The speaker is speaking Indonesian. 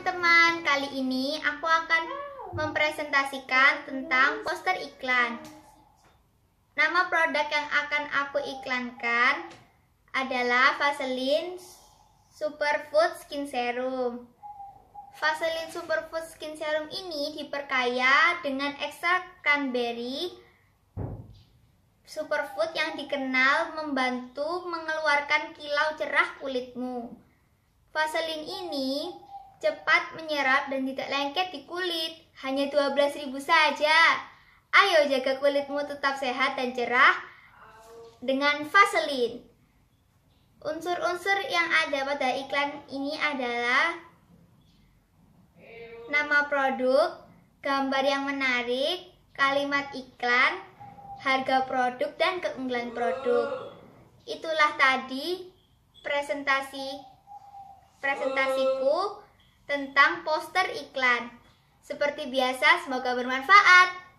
teman-teman, kali ini aku akan mempresentasikan tentang poster iklan. Nama produk yang akan aku iklankan adalah Vaseline Superfood Skin Serum. Vaseline Superfood Skin Serum ini diperkaya dengan ekstrak cranberry superfood yang dikenal membantu mengeluarkan kilau cerah kulitmu. Vaseline ini cepat menyerap dan tidak lengket di kulit. Hanya 12.000 saja. Ayo jaga kulitmu tetap sehat dan cerah dengan Vaseline. Unsur-unsur yang ada pada iklan ini adalah nama produk, gambar yang menarik, kalimat iklan, harga produk dan keunggulan produk. Itulah tadi presentasi presentasiku tentang poster iklan. Seperti biasa, semoga bermanfaat.